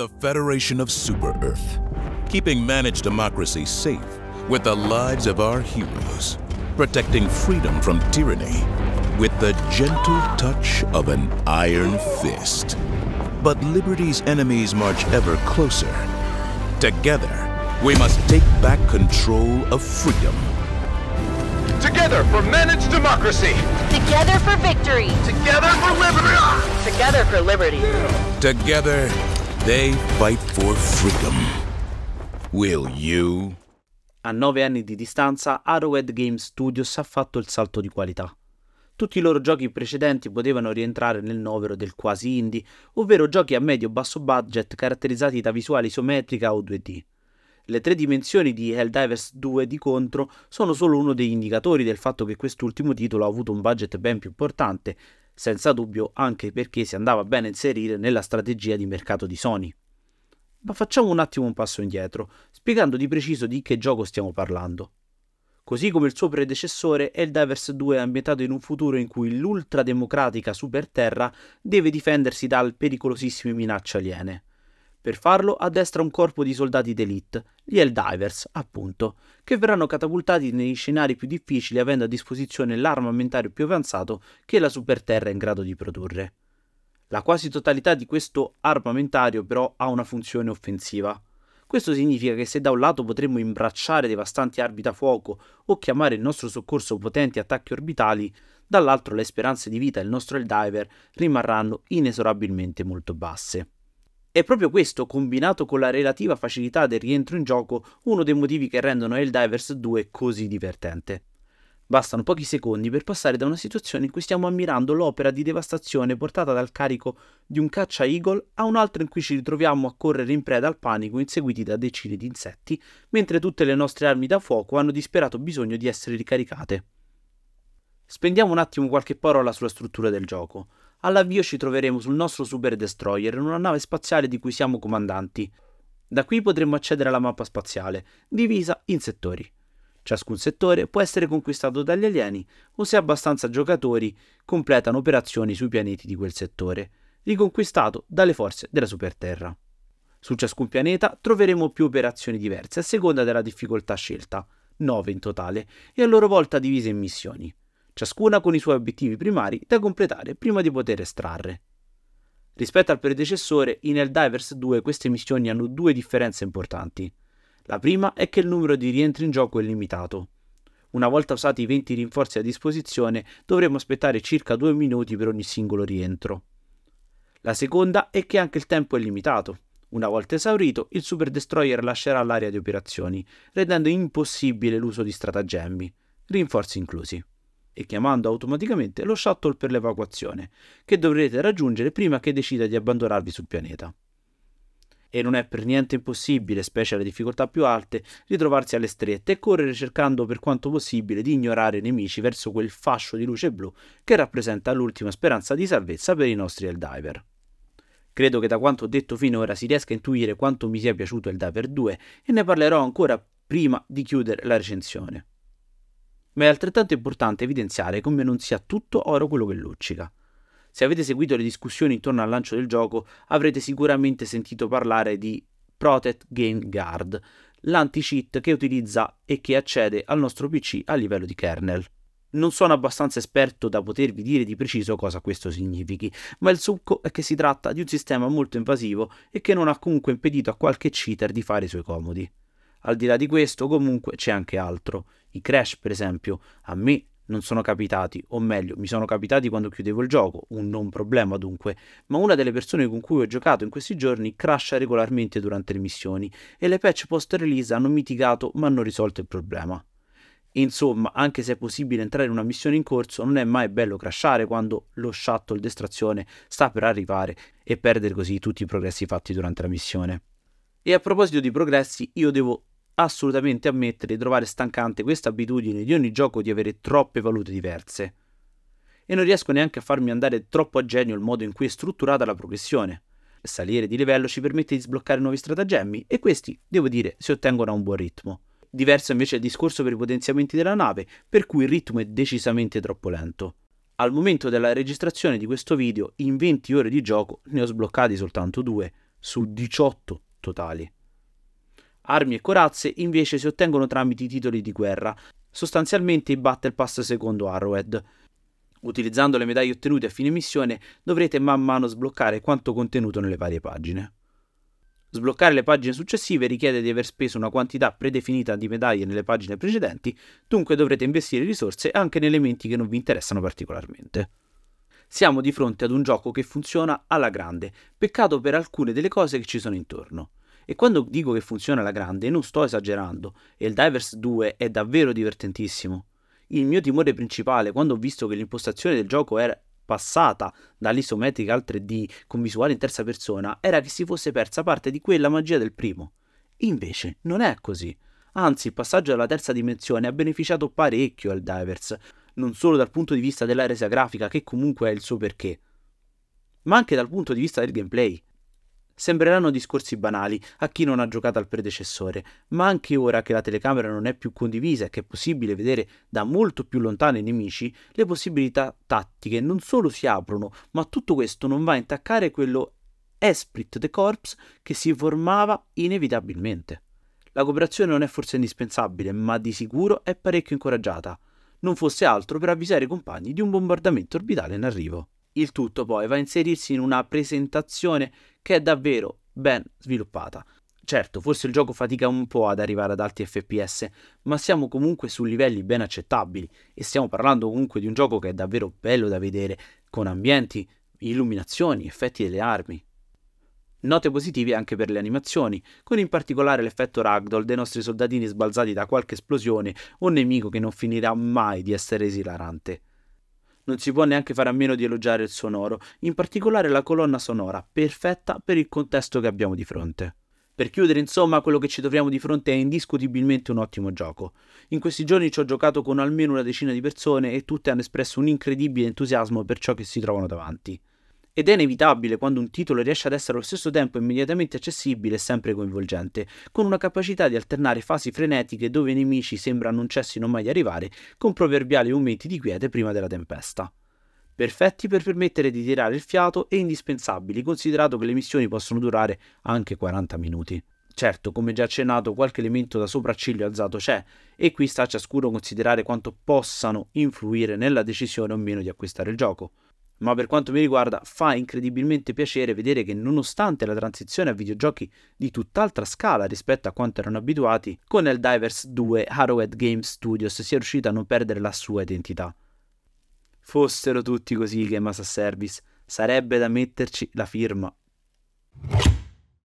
The Federation of Super-Earth, keeping managed democracy safe with the lives of our heroes, protecting freedom from tyranny with the gentle touch of an iron fist. But liberty's enemies march ever closer. Together, we must take back control of freedom. Together for managed democracy. Together for victory. Together for liberty. Together for liberty. Together They fight for freedom. Will you? A nove anni di distanza, Arrowhead Games Studios ha fatto il salto di qualità. Tutti i loro giochi precedenti potevano rientrare nel novero del quasi indie, ovvero giochi a medio-basso budget caratterizzati da visuale isometrica o 2D. Le tre dimensioni di Helldivers 2 di contro sono solo uno degli indicatori del fatto che quest'ultimo titolo ha avuto un budget ben più importante, senza dubbio anche perché si andava bene a inserire nella strategia di mercato di Sony. Ma facciamo un attimo un passo indietro, spiegando di preciso di che gioco stiamo parlando. Così come il suo predecessore, Eldivers 2 è ambientato in un futuro in cui l'ultrademocratica Superterra deve difendersi dal pericolosissime minacce aliene. Per farlo addestra un corpo di soldati d'elite, gli Helldivers, appunto, che verranno catapultati negli scenari più difficili avendo a disposizione l'armamentario più avanzato che la Superterra è in grado di produrre. La quasi totalità di questo armamentario però ha una funzione offensiva. Questo significa che se da un lato potremmo imbracciare devastanti armi da fuoco o chiamare il nostro soccorso potenti attacchi orbitali, dall'altro le speranze di vita del nostro Helldiver rimarranno inesorabilmente molto basse. È proprio questo, combinato con la relativa facilità del rientro in gioco, uno dei motivi che rendono Helldivers 2 così divertente. Bastano pochi secondi per passare da una situazione in cui stiamo ammirando l'opera di devastazione portata dal carico di un caccia eagle a un'altra in cui ci ritroviamo a correre in preda al panico inseguiti da decine di insetti, mentre tutte le nostre armi da fuoco hanno disperato bisogno di essere ricaricate. Spendiamo un attimo qualche parola sulla struttura del gioco all'avvio ci troveremo sul nostro Super Destroyer, una nave spaziale di cui siamo comandanti. Da qui potremo accedere alla mappa spaziale, divisa in settori. Ciascun settore può essere conquistato dagli alieni o se abbastanza giocatori completano operazioni sui pianeti di quel settore, riconquistato dalle forze della Superterra. Su ciascun pianeta troveremo più operazioni diverse a seconda della difficoltà scelta, 9 in totale, e a loro volta divise in missioni ciascuna con i suoi obiettivi primari da completare prima di poter estrarre. Rispetto al predecessore, in Helldivers 2 queste missioni hanno due differenze importanti. La prima è che il numero di rientri in gioco è limitato. Una volta usati i 20 rinforzi a disposizione, dovremo aspettare circa 2 minuti per ogni singolo rientro. La seconda è che anche il tempo è limitato. Una volta esaurito, il Super Destroyer lascerà l'area di operazioni, rendendo impossibile l'uso di stratagemmi, rinforzi inclusi e chiamando automaticamente lo shuttle per l'evacuazione, che dovrete raggiungere prima che decida di abbandonarvi sul pianeta. E non è per niente impossibile, specie alle difficoltà più alte, ritrovarsi alle strette e correre cercando per quanto possibile di ignorare i nemici verso quel fascio di luce blu che rappresenta l'ultima speranza di salvezza per i nostri Eldiver. Credo che da quanto detto finora si riesca a intuire quanto mi sia piaciuto Eldiver 2 e ne parlerò ancora prima di chiudere la recensione ma è altrettanto importante evidenziare come non sia tutto oro quello che luccica. Se avete seguito le discussioni intorno al lancio del gioco, avrete sicuramente sentito parlare di Protect Game Guard, l'anti-cheat che utilizza e che accede al nostro PC a livello di kernel. Non sono abbastanza esperto da potervi dire di preciso cosa questo significhi, ma il succo è che si tratta di un sistema molto invasivo e che non ha comunque impedito a qualche cheater di fare i suoi comodi. Al di là di questo, comunque, c'è anche altro. I crash, per esempio, a me non sono capitati, o meglio, mi sono capitati quando chiudevo il gioco, un non problema dunque, ma una delle persone con cui ho giocato in questi giorni crasha regolarmente durante le missioni e le patch post-release hanno mitigato ma hanno risolto il problema. Insomma, anche se è possibile entrare in una missione in corso, non è mai bello crashare quando lo shuttle d'estrazione sta per arrivare e perdere così tutti i progressi fatti durante la missione. E a proposito di progressi, io devo assolutamente ammettere di trovare stancante questa abitudine di ogni gioco di avere troppe valute diverse. E non riesco neanche a farmi andare troppo a genio il modo in cui è strutturata la progressione. Salire di livello ci permette di sbloccare nuovi stratagemmi e questi, devo dire, si ottengono a un buon ritmo. Diverso invece è il discorso per i potenziamenti della nave, per cui il ritmo è decisamente troppo lento. Al momento della registrazione di questo video, in 20 ore di gioco ne ho sbloccati soltanto 2 su 18 totali. Armi e corazze invece si ottengono tramite i titoli di guerra, sostanzialmente i Battle Pass secondo Arrowhead. Utilizzando le medaglie ottenute a fine missione dovrete man mano sbloccare quanto contenuto nelle varie pagine. Sbloccare le pagine successive richiede di aver speso una quantità predefinita di medaglie nelle pagine precedenti, dunque dovrete investire risorse anche in elementi che non vi interessano particolarmente. Siamo di fronte ad un gioco che funziona alla grande, peccato per alcune delle cose che ci sono intorno. E quando dico che funziona alla grande, non sto esagerando, e il Divers 2 è davvero divertentissimo. Il mio timore principale quando ho visto che l'impostazione del gioco era passata dall'isometrica al 3D con visuale in terza persona era che si fosse persa parte di quella magia del primo. Invece non è così. Anzi, il passaggio alla terza dimensione ha beneficiato parecchio al Divers, non solo dal punto di vista della resa grafica, che comunque è il suo perché, ma anche dal punto di vista del gameplay. Sembreranno discorsi banali a chi non ha giocato al predecessore, ma anche ora che la telecamera non è più condivisa e che è possibile vedere da molto più lontano i nemici, le possibilità tattiche non solo si aprono, ma tutto questo non va a intaccare quello esprit de corps che si formava inevitabilmente. La cooperazione non è forse indispensabile, ma di sicuro è parecchio incoraggiata, non fosse altro per avvisare i compagni di un bombardamento orbitale in arrivo. Il tutto poi va a inserirsi in una presentazione che è davvero ben sviluppata. Certo, forse il gioco fatica un po' ad arrivare ad alti FPS, ma siamo comunque su livelli ben accettabili e stiamo parlando comunque di un gioco che è davvero bello da vedere, con ambienti, illuminazioni, effetti delle armi. Note positive anche per le animazioni, con in particolare l'effetto ragdoll dei nostri soldatini sbalzati da qualche esplosione o nemico che non finirà mai di essere esilarante. Non si può neanche fare a meno di elogiare il sonoro, in particolare la colonna sonora, perfetta per il contesto che abbiamo di fronte. Per chiudere, insomma, quello che ci troviamo di fronte è indiscutibilmente un ottimo gioco. In questi giorni ci ho giocato con almeno una decina di persone e tutte hanno espresso un incredibile entusiasmo per ciò che si trovano davanti ed è inevitabile quando un titolo riesce ad essere allo stesso tempo immediatamente accessibile e sempre coinvolgente, con una capacità di alternare fasi frenetiche dove i nemici sembra non cessino mai di arrivare, con proverbiali momenti di quiete prima della tempesta perfetti per permettere di tirare il fiato e indispensabili, considerato che le missioni possono durare anche 40 minuti. Certo, come già accennato, qualche elemento da sopracciglio alzato c'è, e qui sta a ciascuno considerare quanto possano influire nella decisione o meno di acquistare il gioco ma per quanto mi riguarda fa incredibilmente piacere vedere che nonostante la transizione a videogiochi di tutt'altra scala rispetto a quanto erano abituati, con il Divers 2 Harrowhead Game Studios sia riuscita a non perdere la sua identità. Fossero tutti così i game as a service, sarebbe da metterci la firma.